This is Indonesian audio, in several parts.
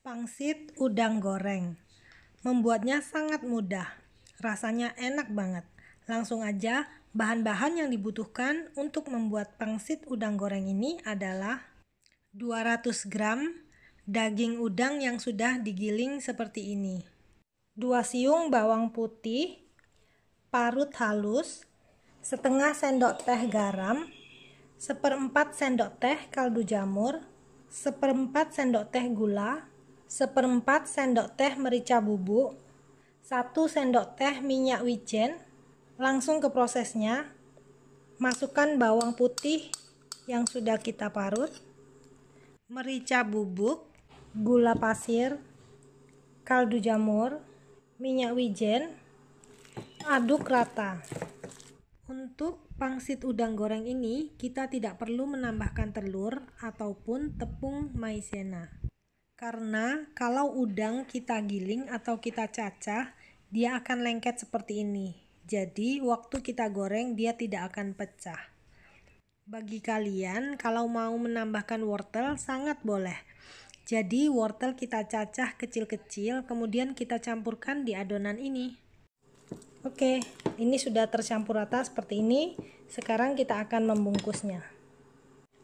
Pangsit udang goreng. Membuatnya sangat mudah. Rasanya enak banget. Langsung aja, bahan-bahan yang dibutuhkan untuk membuat pangsit udang goreng ini adalah 200 gram daging udang yang sudah digiling seperti ini. 2 siung bawang putih, parut halus, setengah sendok teh garam, seperempat sendok teh kaldu jamur, seperempat sendok teh gula, seperempat sendok teh merica bubuk, satu sendok teh minyak wijen. Langsung ke prosesnya. Masukkan bawang putih yang sudah kita parut, merica bubuk, gula pasir, kaldu jamur, minyak wijen, aduk rata. Untuk pangsit udang goreng ini, kita tidak perlu menambahkan telur ataupun tepung maizena. Karena kalau udang kita giling atau kita cacah, dia akan lengket seperti ini. Jadi, waktu kita goreng dia tidak akan pecah. Bagi kalian, kalau mau menambahkan wortel sangat boleh. Jadi, wortel kita cacah kecil-kecil, kemudian kita campurkan di adonan ini. Oke, ini sudah tercampur rata seperti ini. Sekarang kita akan membungkusnya.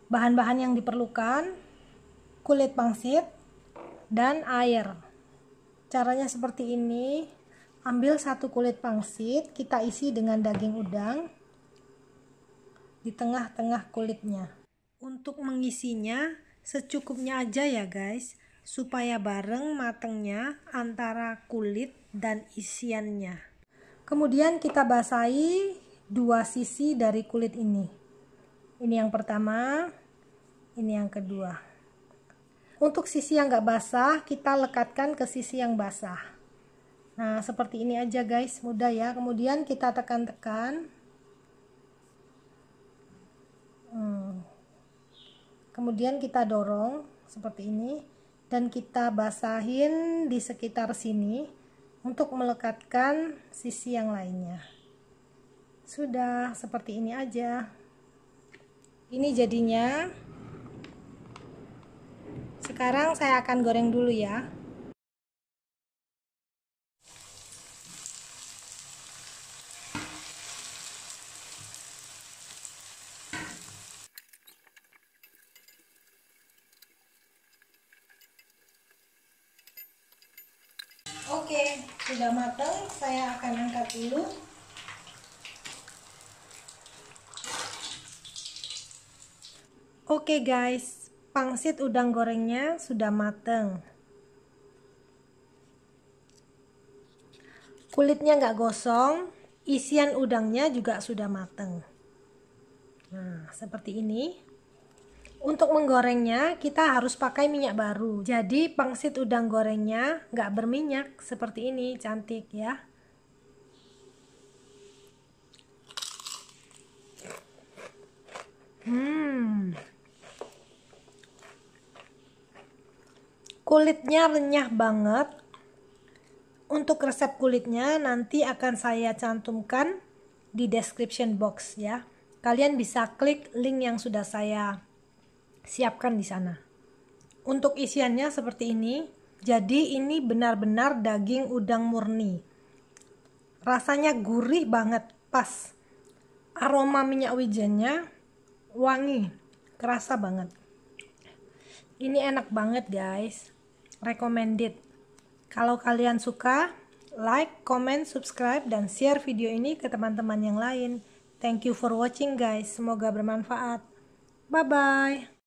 Bahan-bahan yang diperlukan: kulit pangsit, dan air. Caranya seperti ini. Ambil satu kulit pangsit, kita isi dengan daging udang di tengah-tengah kulitnya. Untuk mengisinya, secukupnya aja ya guys, supaya bareng matangnya antara kulit dan isiannya. Kemudian kita basahi dua sisi dari kulit ini. Ini yang pertama, ini yang kedua. Untuk sisi yang gak basah, kita lekatkan ke sisi yang basah. Nah, seperti ini aja guys, mudah ya. Kemudian kita tekan-tekan. Hmm. Kemudian kita dorong seperti ini. Dan kita basahin di sekitar sini untuk melekatkan sisi yang lainnya. Sudah, seperti ini aja. Ini jadinya. Sekarang saya akan goreng dulu ya. Oke, sudah matang. Saya akan angkat dulu. Oke okay guys, pangsit udang gorengnya sudah mateng. Kulitnya nggak gosong, isian udangnya juga sudah mateng. Nah, seperti ini. Untuk menggorengnya, kita harus pakai minyak baru. Jadi, pangsit udang gorengnya nggak berminyak seperti ini, cantik ya. kulitnya renyah banget untuk resep kulitnya nanti akan saya cantumkan di description box ya kalian bisa klik link yang sudah saya siapkan di sana untuk isiannya seperti ini jadi ini benar-benar daging udang murni rasanya gurih banget pas aroma minyak wijennya wangi kerasa banget ini enak banget guys recommended. Kalau kalian suka, like, comment, subscribe, dan share video ini ke teman-teman yang lain. Thank you for watching guys, semoga bermanfaat. Bye-bye.